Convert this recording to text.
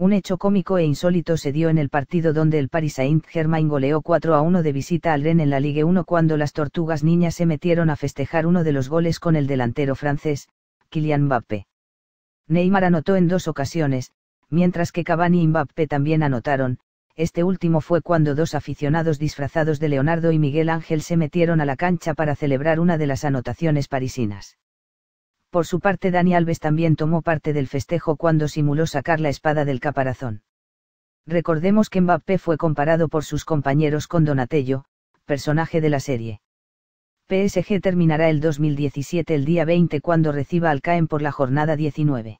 Un hecho cómico e insólito se dio en el partido donde el Paris Saint-Germain goleó 4 a 1 de visita al Ren en la Ligue 1 cuando las tortugas niñas se metieron a festejar uno de los goles con el delantero francés, Kylian Mbappé. Neymar anotó en dos ocasiones, mientras que Cavani y Mbappé también anotaron, este último fue cuando dos aficionados disfrazados de Leonardo y Miguel Ángel se metieron a la cancha para celebrar una de las anotaciones parisinas. Por su parte Dani Alves también tomó parte del festejo cuando simuló sacar la espada del caparazón. Recordemos que Mbappé fue comparado por sus compañeros con Donatello, personaje de la serie. PSG terminará el 2017 el día 20 cuando reciba al Caen por la jornada 19.